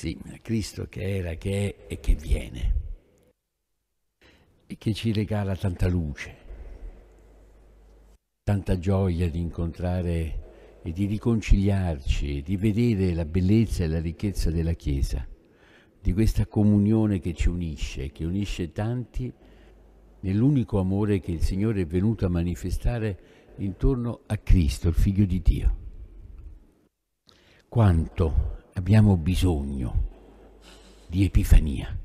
Sì, ma Cristo che era, che è e che viene e che ci regala tanta luce, tanta gioia di incontrare e di riconciliarci, di vedere la bellezza e la ricchezza della Chiesa, di questa comunione che ci unisce, che unisce tanti nell'unico amore che il Signore è venuto a manifestare intorno a Cristo, il Figlio di Dio. Quanto abbiamo bisogno di epifania,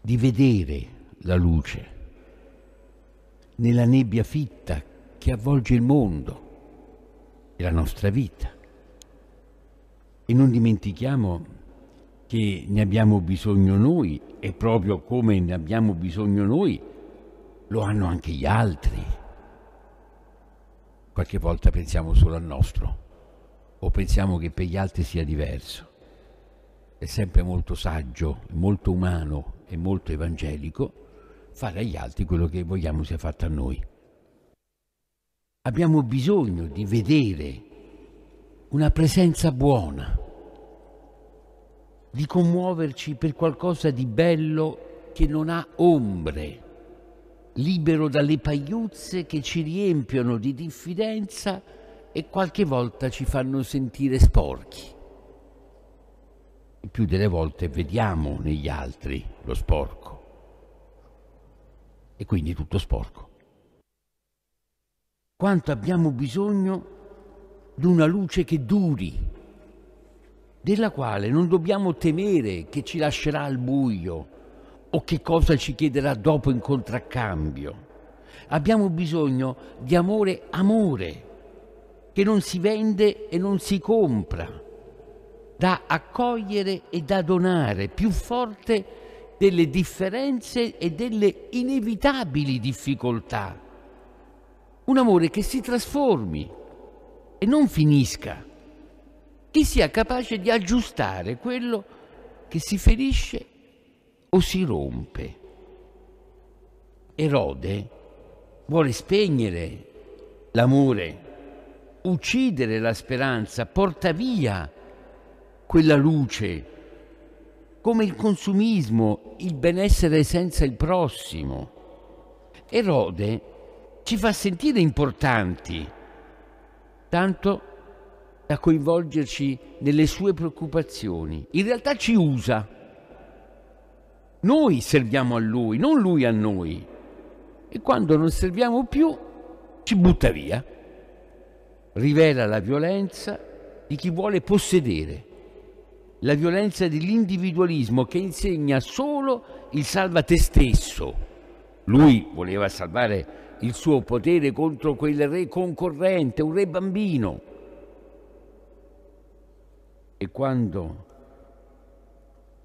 di vedere la luce nella nebbia fitta che avvolge il mondo e la nostra vita. E non dimentichiamo che ne abbiamo bisogno noi e proprio come ne abbiamo bisogno noi lo hanno anche gli altri. Qualche volta pensiamo solo al nostro o pensiamo che per gli altri sia diverso. È sempre molto saggio, molto umano e molto evangelico fare agli altri quello che vogliamo sia fatto a noi. Abbiamo bisogno di vedere una presenza buona, di commuoverci per qualcosa di bello che non ha ombre, libero dalle pagliuzze che ci riempiono di diffidenza e qualche volta ci fanno sentire sporchi. Il più delle volte vediamo negli altri lo sporco e quindi tutto sporco. Quanto abbiamo bisogno di una luce che duri, della quale non dobbiamo temere che ci lascerà al buio o che cosa ci chiederà dopo in contraccambio. Abbiamo bisogno di amore, amore, che non si vende e non si compra, da accogliere e da donare, più forte delle differenze e delle inevitabili difficoltà. Un amore che si trasformi e non finisca, che sia capace di aggiustare quello che si ferisce o si rompe. Erode vuole spegnere l'amore uccidere la speranza, porta via quella luce, come il consumismo, il benessere senza il prossimo. Erode ci fa sentire importanti, tanto da coinvolgerci nelle sue preoccupazioni. In realtà ci usa. Noi serviamo a lui, non lui a noi. E quando non serviamo più, ci butta via rivela la violenza di chi vuole possedere, la violenza dell'individualismo che insegna solo il salva te stesso. Lui voleva salvare il suo potere contro quel re concorrente, un re bambino. E quando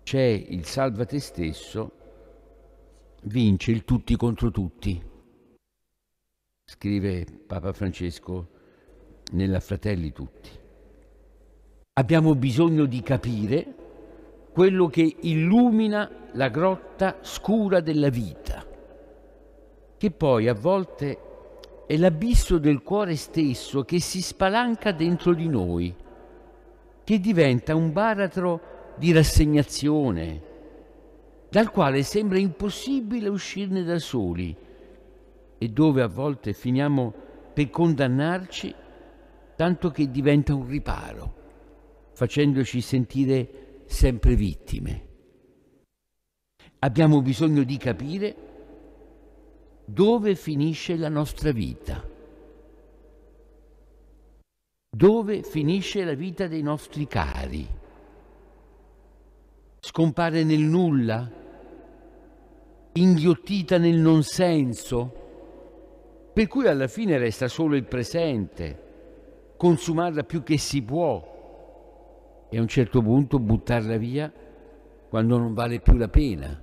c'è il salva te stesso, vince il tutti contro tutti, scrive Papa Francesco nella Fratelli Tutti. Abbiamo bisogno di capire quello che illumina la grotta scura della vita, che poi a volte è l'abisso del cuore stesso che si spalanca dentro di noi, che diventa un baratro di rassegnazione, dal quale sembra impossibile uscirne da soli e dove a volte finiamo per condannarci tanto che diventa un riparo, facendoci sentire sempre vittime. Abbiamo bisogno di capire dove finisce la nostra vita, dove finisce la vita dei nostri cari. Scompare nel nulla, inghiottita nel non senso, per cui alla fine resta solo il presente consumarla più che si può e a un certo punto buttarla via quando non vale più la pena.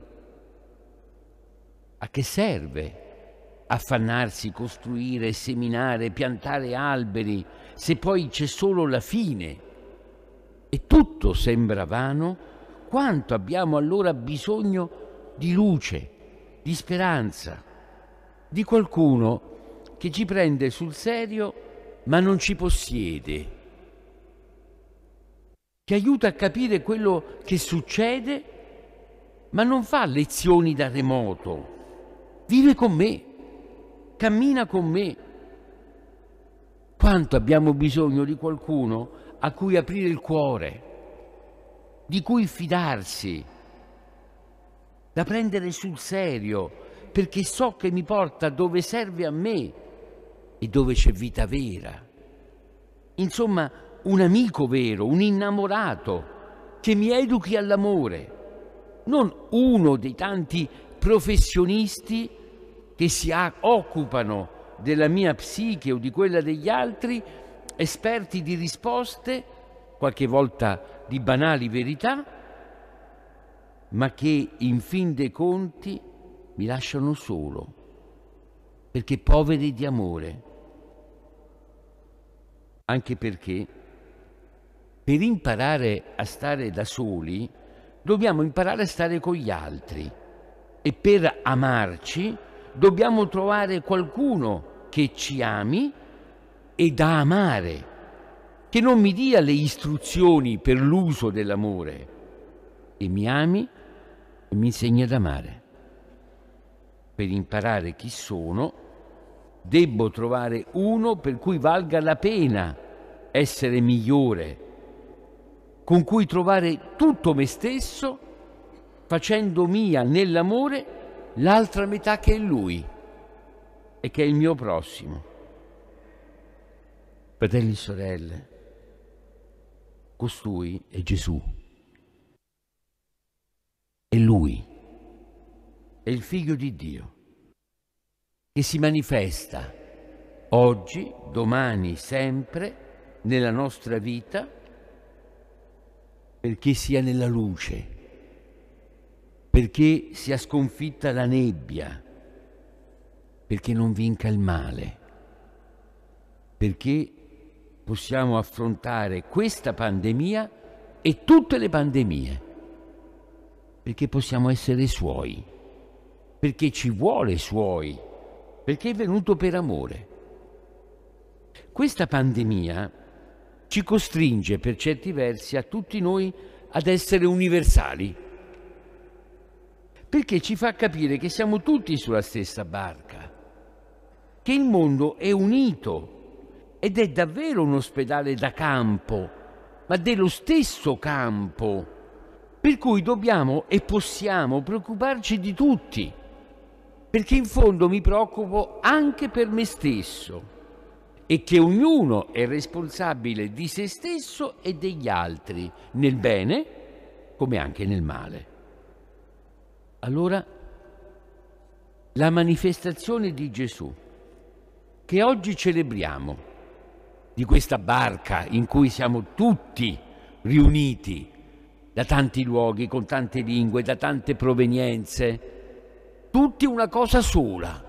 A che serve affannarsi, costruire, seminare, piantare alberi se poi c'è solo la fine e tutto sembra vano? Quanto abbiamo allora bisogno di luce, di speranza, di qualcuno che ci prende sul serio ma non ci possiede, che aiuta a capire quello che succede, ma non fa lezioni da remoto, vive con me, cammina con me. Quanto abbiamo bisogno di qualcuno a cui aprire il cuore, di cui fidarsi, da prendere sul serio, perché so che mi porta dove serve a me e dove c'è vita vera. Insomma, un amico vero, un innamorato che mi educhi all'amore, non uno dei tanti professionisti che si occupano della mia psiche o di quella degli altri, esperti di risposte, qualche volta di banali verità, ma che in fin dei conti mi lasciano solo perché poveri di amore, anche perché per imparare a stare da soli dobbiamo imparare a stare con gli altri e per amarci dobbiamo trovare qualcuno che ci ami e da amare, che non mi dia le istruzioni per l'uso dell'amore e mi ami e mi insegni ad amare. Per imparare chi sono Debbo trovare uno per cui valga la pena essere migliore, con cui trovare tutto me stesso, facendo mia nell'amore l'altra metà che è lui e che è il mio prossimo. Fratelli e sorelle, costui è Gesù, è lui, è il figlio di Dio che si manifesta oggi, domani, sempre nella nostra vita perché sia nella luce, perché sia sconfitta la nebbia, perché non vinca il male, perché possiamo affrontare questa pandemia e tutte le pandemie, perché possiamo essere suoi, perché ci vuole suoi perché è venuto per amore. Questa pandemia ci costringe per certi versi a tutti noi ad essere universali, perché ci fa capire che siamo tutti sulla stessa barca, che il mondo è unito ed è davvero un ospedale da campo, ma dello stesso campo, per cui dobbiamo e possiamo preoccuparci di tutti perché in fondo mi preoccupo anche per me stesso e che ognuno è responsabile di se stesso e degli altri, nel bene come anche nel male. Allora, la manifestazione di Gesù, che oggi celebriamo, di questa barca in cui siamo tutti riuniti da tanti luoghi, con tante lingue, da tante provenienze, tutti una cosa sola,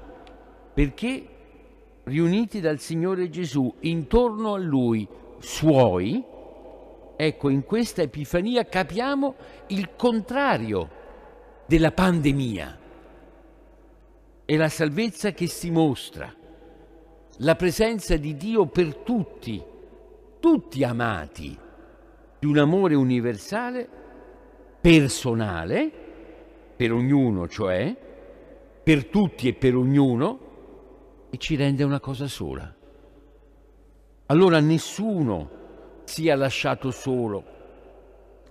perché riuniti dal Signore Gesù intorno a Lui, suoi, ecco, in questa Epifania capiamo il contrario della pandemia. È la salvezza che si mostra, la presenza di Dio per tutti, tutti amati, di un amore universale, personale, per ognuno cioè, per tutti e per ognuno e ci rende una cosa sola. Allora nessuno sia lasciato solo,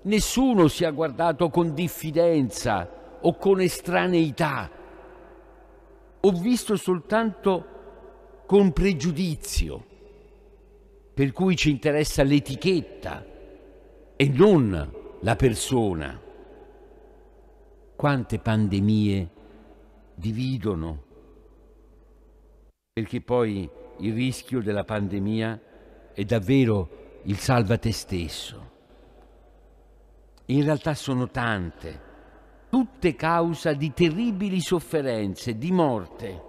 nessuno sia guardato con diffidenza o con estraneità, o visto soltanto con pregiudizio, per cui ci interessa l'etichetta e non la persona. Quante pandemie dividono, perché poi il rischio della pandemia è davvero il salva te stesso. In realtà sono tante, tutte causa di terribili sofferenze, di morte.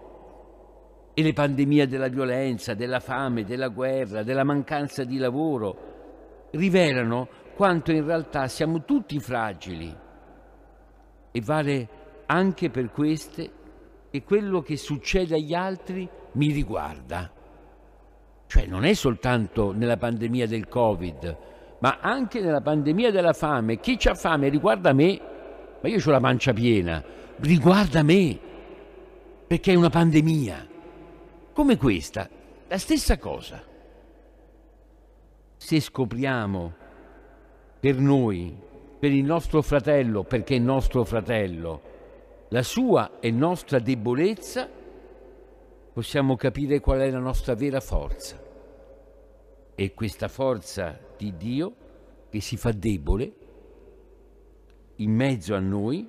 E le pandemie della violenza, della fame, della guerra, della mancanza di lavoro rivelano quanto in realtà siamo tutti fragili. E vale anche per queste che quello che succede agli altri mi riguarda. Cioè non è soltanto nella pandemia del Covid, ma anche nella pandemia della fame. Chi ha fame riguarda me, ma io ho la mancia piena, riguarda me, perché è una pandemia. Come questa, la stessa cosa. Se scopriamo per noi, per il nostro fratello, perché è nostro fratello, la sua e nostra debolezza, possiamo capire qual è la nostra vera forza. E questa forza di Dio che si fa debole in mezzo a noi,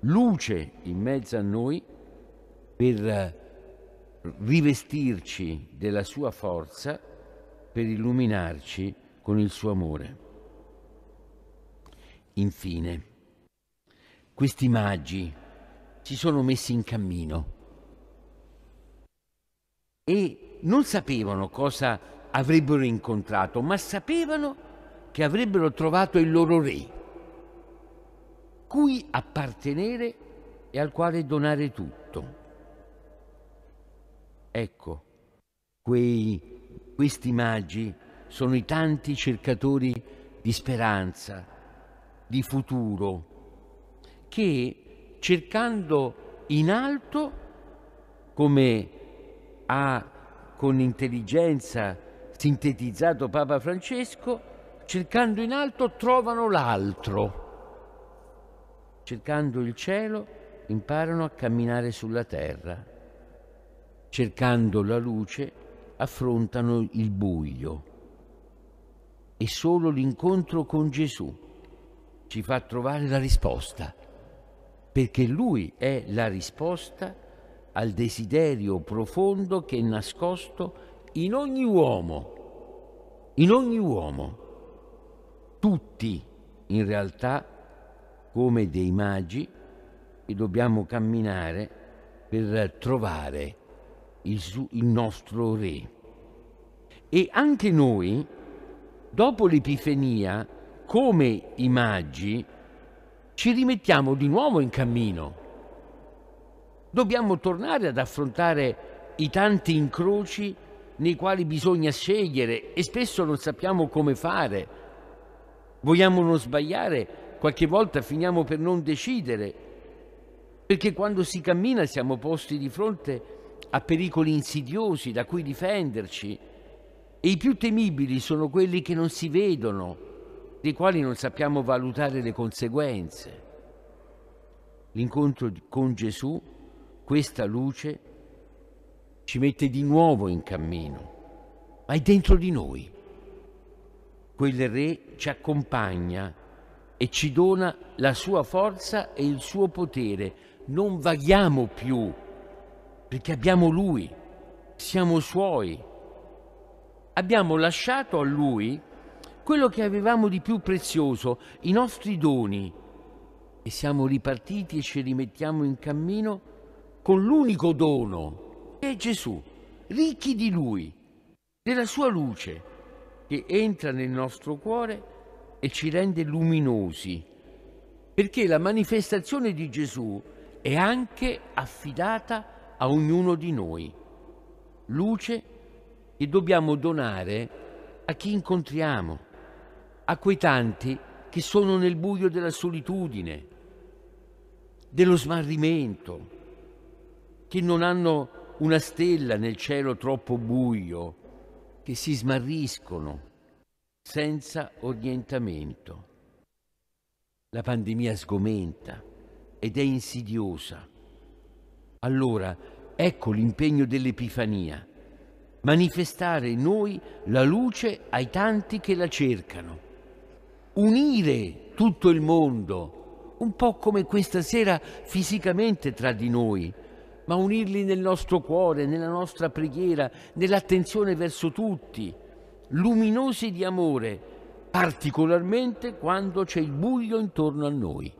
luce in mezzo a noi per eh, rivestirci della sua forza, per illuminarci con il suo amore. Infine, questi magi si sono messi in cammino e non sapevano cosa avrebbero incontrato, ma sapevano che avrebbero trovato il loro re, cui appartenere e al quale donare tutto. Ecco, quei, questi magi sono i tanti cercatori di speranza, di futuro, che cercando in alto, come ha con intelligenza sintetizzato Papa Francesco, cercando in alto trovano l'altro. Cercando il cielo imparano a camminare sulla terra. Cercando la luce affrontano il buio. E solo l'incontro con Gesù ci fa trovare la risposta perché lui è la risposta al desiderio profondo che è nascosto in ogni uomo, in ogni uomo, tutti in realtà come dei magi e dobbiamo camminare per trovare il, il nostro re. E anche noi, dopo l'Epifania, come i magi, ci rimettiamo di nuovo in cammino. Dobbiamo tornare ad affrontare i tanti incroci nei quali bisogna scegliere e spesso non sappiamo come fare. Vogliamo non sbagliare, qualche volta finiamo per non decidere, perché quando si cammina siamo posti di fronte a pericoli insidiosi da cui difenderci e i più temibili sono quelli che non si vedono dei quali non sappiamo valutare le conseguenze. L'incontro con Gesù, questa luce, ci mette di nuovo in cammino, ma è dentro di noi. Quel Re ci accompagna e ci dona la sua forza e il suo potere. Non vaghiamo più, perché abbiamo Lui, siamo Suoi. Abbiamo lasciato a Lui quello che avevamo di più prezioso, i nostri doni. E siamo ripartiti e ci rimettiamo in cammino con l'unico dono, che è Gesù, ricchi di Lui, della Sua luce, che entra nel nostro cuore e ci rende luminosi, perché la manifestazione di Gesù è anche affidata a ognuno di noi, luce che dobbiamo donare a chi incontriamo a quei tanti che sono nel buio della solitudine, dello smarrimento, che non hanno una stella nel cielo troppo buio, che si smarriscono senza orientamento. La pandemia sgomenta ed è insidiosa. Allora ecco l'impegno dell'Epifania, manifestare in noi la luce ai tanti che la cercano unire tutto il mondo, un po' come questa sera fisicamente tra di noi, ma unirli nel nostro cuore, nella nostra preghiera, nell'attenzione verso tutti, luminosi di amore, particolarmente quando c'è il buio intorno a noi.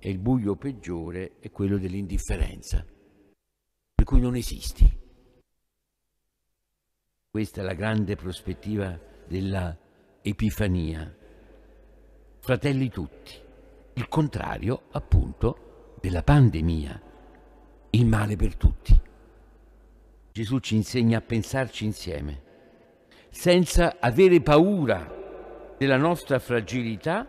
E il buio peggiore è quello dell'indifferenza, per cui non esisti. Questa è la grande prospettiva della Epifania. Fratelli tutti, il contrario appunto della pandemia, il male per tutti. Gesù ci insegna a pensarci insieme, senza avere paura della nostra fragilità,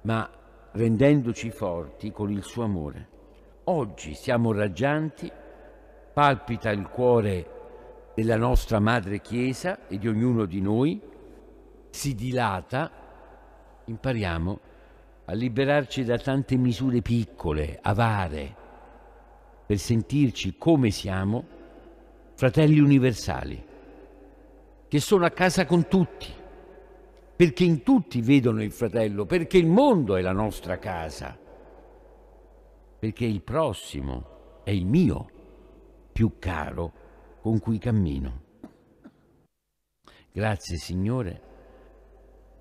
ma rendendoci forti con il suo amore. Oggi siamo raggianti, palpita il cuore della nostra Madre Chiesa e di ognuno di noi, si dilata, impariamo a liberarci da tante misure piccole, avare, per sentirci come siamo fratelli universali, che sono a casa con tutti, perché in tutti vedono il fratello, perché il mondo è la nostra casa, perché il prossimo è il mio più caro con cui cammino. Grazie Signore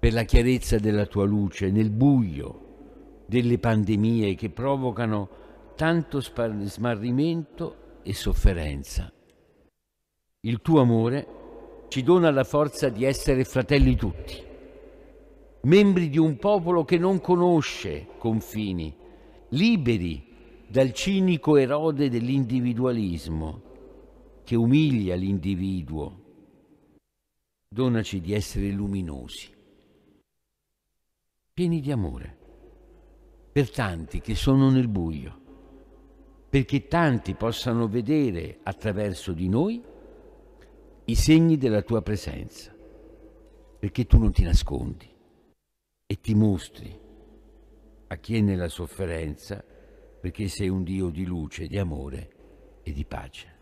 per la chiarezza della tua luce nel buio delle pandemie che provocano tanto smarrimento e sofferenza. Il tuo amore ci dona la forza di essere fratelli tutti, membri di un popolo che non conosce confini, liberi dal cinico erode dell'individualismo che umilia l'individuo. Donaci di essere luminosi pieni di amore per tanti che sono nel buio, perché tanti possano vedere attraverso di noi i segni della tua presenza, perché tu non ti nascondi e ti mostri a chi è nella sofferenza, perché sei un Dio di luce, di amore e di pace.